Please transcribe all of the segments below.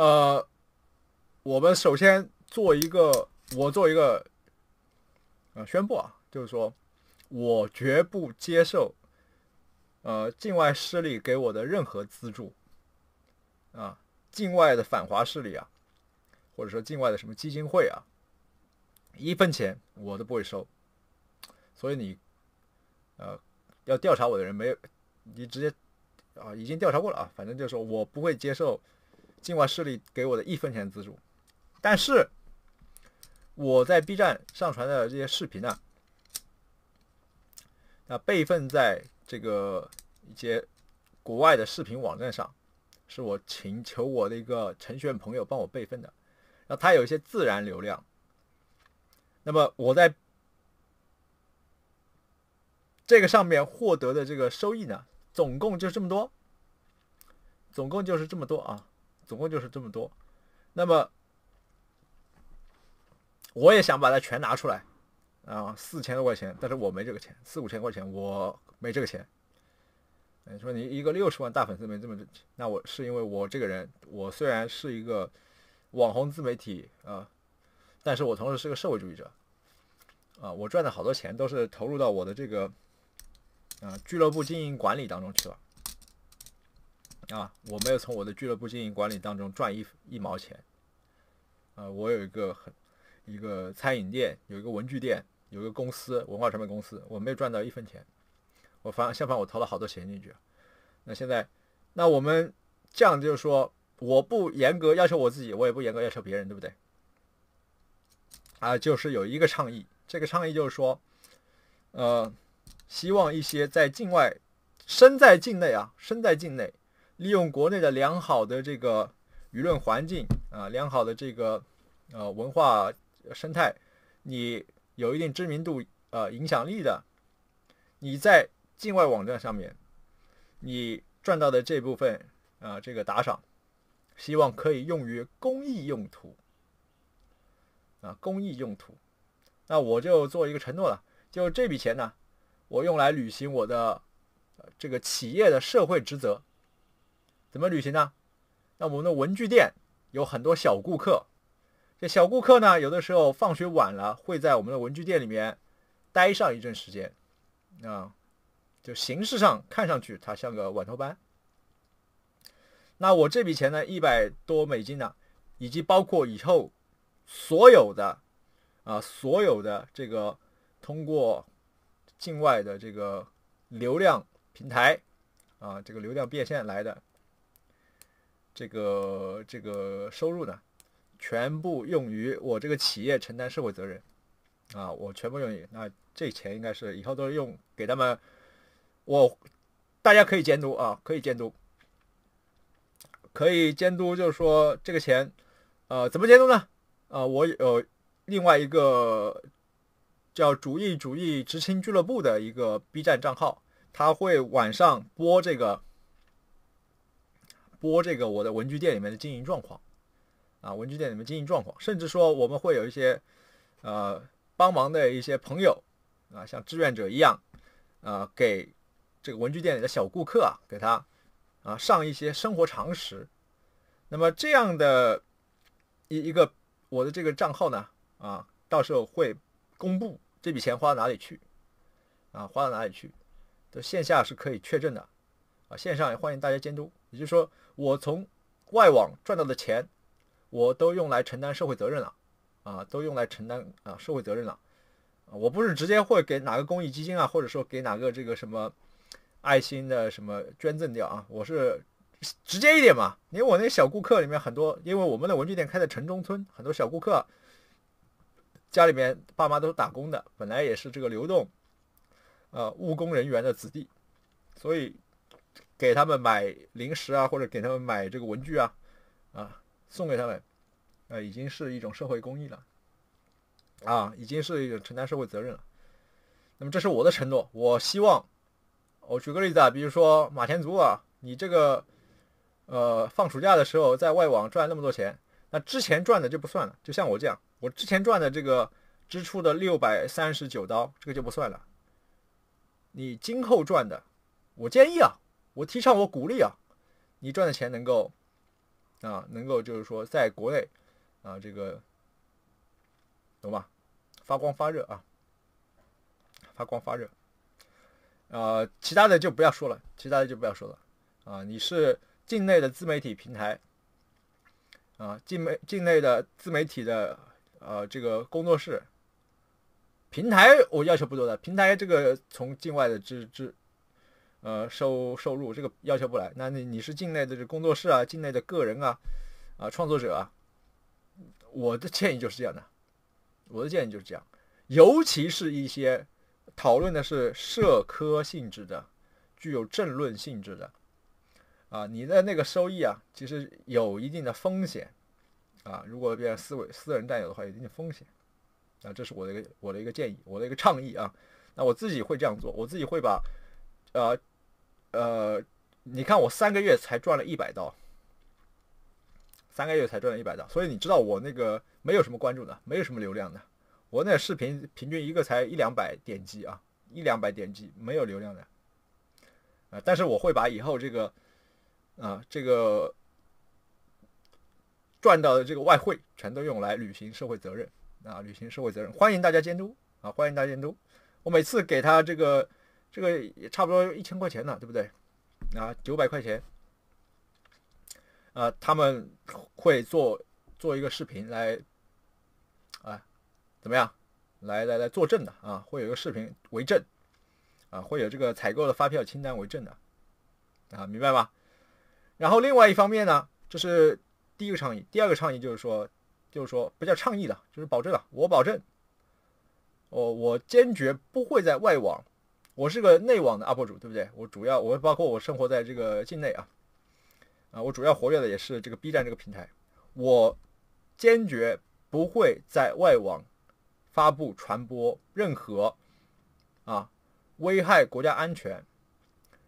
呃，我们首先做一个，我做一个，呃，宣布啊，就是说，我绝不接受，呃，境外势力给我的任何资助，啊，境外的反华势力啊，或者说境外的什么基金会啊，一分钱我都不会收，所以你，呃，要调查我的人没有，你直接，啊，已经调查过了啊，反正就是说我不会接受。境外势力给我的一分钱资助，但是我在 B 站上传的这些视频呢，那备份在这个一些国外的视频网站上，是我请求我的一个程序员朋友帮我备份的，然后他有一些自然流量，那么我在这个上面获得的这个收益呢，总共就这么多，总共就是这么多啊。总共就是这么多，那么我也想把它全拿出来啊，四千多块钱，但是我没这个钱，四五千块钱我没这个钱。你说你一个六十万大粉丝没这么多那我是因为我这个人，我虽然是一个网红自媒体啊，但是我同时是个社会主义者啊，我赚的好多钱都是投入到我的这个啊俱乐部经营管理当中去了。啊，我没有从我的俱乐部经营管理当中赚一一毛钱，呃，我有一个很一个餐饮店，有一个文具店，有一个公司，文化传媒公司，我没有赚到一分钱，我反相反，我投了好多钱进去，那现在，那我们这样就是说，我不严格要求我自己，我也不严格要求别人，对不对？啊，就是有一个倡议，这个倡议就是说，呃，希望一些在境外，身在境内啊，身在境内。利用国内的良好的这个舆论环境啊，良好的这个呃文化生态，你有一定知名度呃影响力的，你在境外网站上面你赚到的这部分啊这个打赏，希望可以用于公益用途啊公益用途。那我就做一个承诺了，就这笔钱呢，我用来履行我的呃这个企业的社会职责。怎么旅行呢？那我们的文具店有很多小顾客，这小顾客呢，有的时候放学晚了，会在我们的文具店里面待上一阵时间啊。就形式上看上去，他像个晚托班。那我这笔钱呢，一百多美金呢，以及包括以后所有的啊，所有的这个通过境外的这个流量平台啊，这个流量变现来的。这个这个收入呢，全部用于我这个企业承担社会责任，啊，我全部用于，那这钱应该是以后都用给他们，我大家可以监督啊，可以监督，可以监督，就是说这个钱，呃，怎么监督呢？啊，我有另外一个叫“主义主义执行俱乐部”的一个 B 站账号，他会晚上播这个。播这个我的文具店里面的经营状况，啊，文具店里面经营状况，甚至说我们会有一些，呃，帮忙的一些朋友，啊，像志愿者一样，啊，给这个文具店里的小顾客啊，给他啊上一些生活常识。那么这样的，一一个我的这个账号呢，啊，到时候会公布这笔钱花到哪里去，啊，花到哪里去，的线下是可以确证的。啊，线上也欢迎大家监督。也就是说，我从外网赚到的钱，我都用来承担社会责任了，啊，都用来承担啊社会责任了。啊，我不是直接会给哪个公益基金啊，或者说给哪个这个什么爱心的什么捐赠掉啊，我是直接一点嘛。因为我那小顾客里面很多，因为我们的文具店开在城中村，很多小顾客家里面爸妈都打工的，本来也是这个流动，呃，务工人员的子弟，所以。给他们买零食啊，或者给他们买这个文具啊，啊，送给他们，啊，已经是一种社会公益了，啊，已经是一种承担社会责任了。那么这是我的承诺，我希望，我举个例子啊，比如说马天卒啊，你这个，呃，放暑假的时候在外网赚那么多钱，那之前赚的就不算了，就像我这样，我之前赚的这个支出的六百三十九刀，这个就不算了。你今后赚的，我建议啊。我提倡，我鼓励啊！你赚的钱能够啊，能够就是说在国内啊，这个懂吧？发光发热啊，发光发热。呃，其他的就不要说了，其他的就不要说了啊！你是境内的自媒体平台啊，境内境内的自媒体的呃，这个工作室平台，我要求不多的平台，这个从境外的支支呃，收收入这个要求不来，那你你是境内的这工作室啊，境内的个人啊，啊创作者啊，我的建议就是这样的，我的建议就是这样，尤其是一些讨论的是社科性质的，具有政论性质的，啊，你的那个收益啊，其实有一定的风险，啊，如果变成私委私人占有的话，有一定的风险，啊，这是我的一个我的一个建议，我的一个倡议啊，那我自己会这样做，我自己会把，啊。呃，你看我三个月才赚了一百刀，三个月才赚了一百刀，所以你知道我那个没有什么关注的，没有什么流量的，我那视频平均一个才一两百点击啊，一两百点击没有流量的，呃，但是我会把以后这个，啊，这个赚到的这个外汇全都用来履行社会责任，啊，履行社会责任，欢迎大家监督啊，欢迎大家监督，我每次给他这个。这个也差不多一千块钱呢，对不对？啊，九百块钱。呃，他们会做做一个视频来，啊，怎么样？来来来作证的啊，会有一个视频为证，啊，会有这个采购的发票清单为证的，啊，明白吧？然后另外一方面呢，这是第一个倡议。第二个倡议就是说，就是说不叫倡议了，就是保证了，我保证，我我坚决不会在外网。我是个内网的 UP 主，对不对？我主要我包括我生活在这个境内啊，啊，我主要活跃的也是这个 B 站这个平台。我坚决不会在外网发布传播任何啊危害国家安全、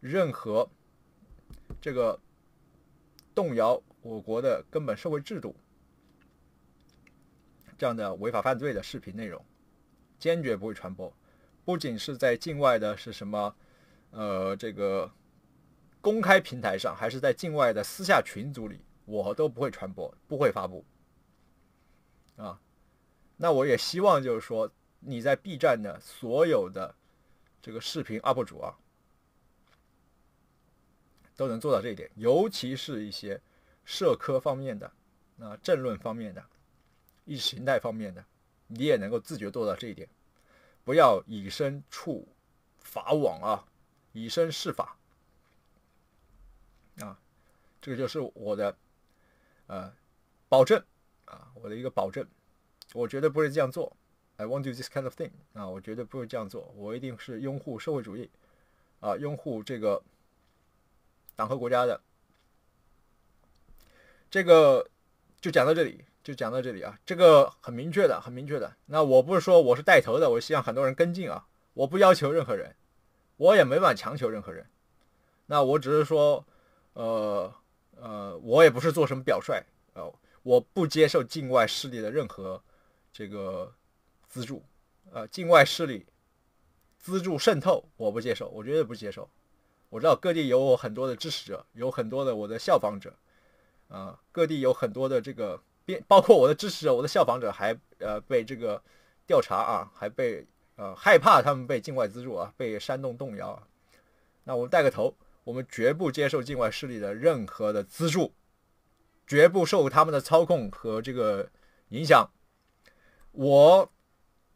任何这个动摇我国的根本社会制度这样的违法犯罪的视频内容，坚决不会传播。不仅是在境外的，是什么，呃，这个公开平台上，还是在境外的私下群组里，我都不会传播，不会发布，啊，那我也希望就是说，你在 B 站的所有的这个视频 UP 主啊，都能做到这一点，尤其是一些社科方面的、啊政论方面的、意识形态方面的，你也能够自觉做到这一点。不要以身触法网啊！以身试法啊！这个就是我的呃保证啊，我的一个保证，我绝对不会这样做。I won't do this kind of thing 啊，我绝对不会这样做。我一定是拥护社会主义啊，拥护这个党和国家的。这个就讲到这里。就讲到这里啊，这个很明确的，很明确的。那我不是说我是带头的，我希望很多人跟进啊，我不要求任何人，我也没法强求任何人。那我只是说，呃呃，我也不是做什么表率啊，我不接受境外势力的任何这个资助啊，境外势力资助渗透我不接受，我绝对不接受。我知道各地有很多的支持者，有很多的我的效仿者啊，各地有很多的这个。包括我的支持者、我的效仿者，还呃被这个调查啊，还被呃害怕他们被境外资助啊，被煽动动摇。那我们带个头，我们绝不接受境外势力的任何的资助，绝不受他们的操控和这个影响。我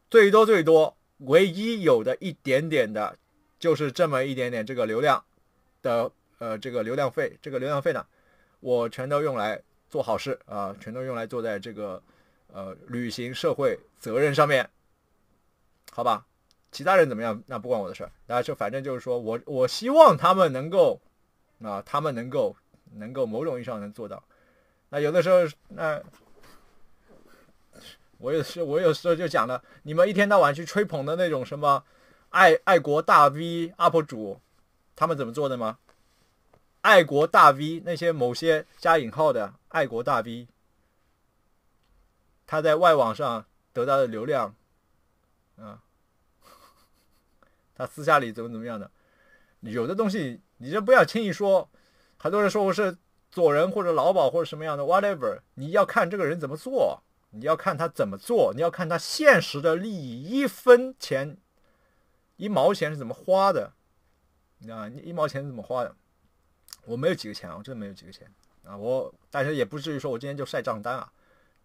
最多最多唯一有的一点点的，就是这么一点点这个流量的呃这个流量费，这个流量费呢，我全都用来。做好事啊，全都用来做在这个，呃，履行社会责任上面，好吧？其他人怎么样？那不关我的事儿。那就反正就是说我，我希望他们能够，啊，他们能够能够某种意义上能做到。那有的时候，那我有时我有时候就讲了，你们一天到晚去吹捧的那种什么爱爱国大 V、UP 主，他们怎么做的吗？爱国大 V 那些某些加引号的爱国大 V，他在外网上得到的流量，啊，他私下里怎么怎么样的？有的东西你就不要轻易说。很多人说我是左人或者劳保或者什么样的 whatever，你要看这个人怎么做，你要看他怎么做，你要看他现实的利益一分钱一毛钱是怎么花的，啊，你一毛钱是怎么花的？我没有几个钱啊，真的没有几个钱啊！我，但是也不至于说我今天就晒账单啊。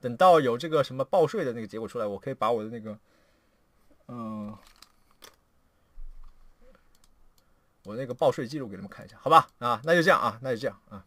等到有这个什么报税的那个结果出来，我可以把我的那个，嗯，我那个报税记录给你们看一下，好吧？啊，那就这样啊，那就这样啊。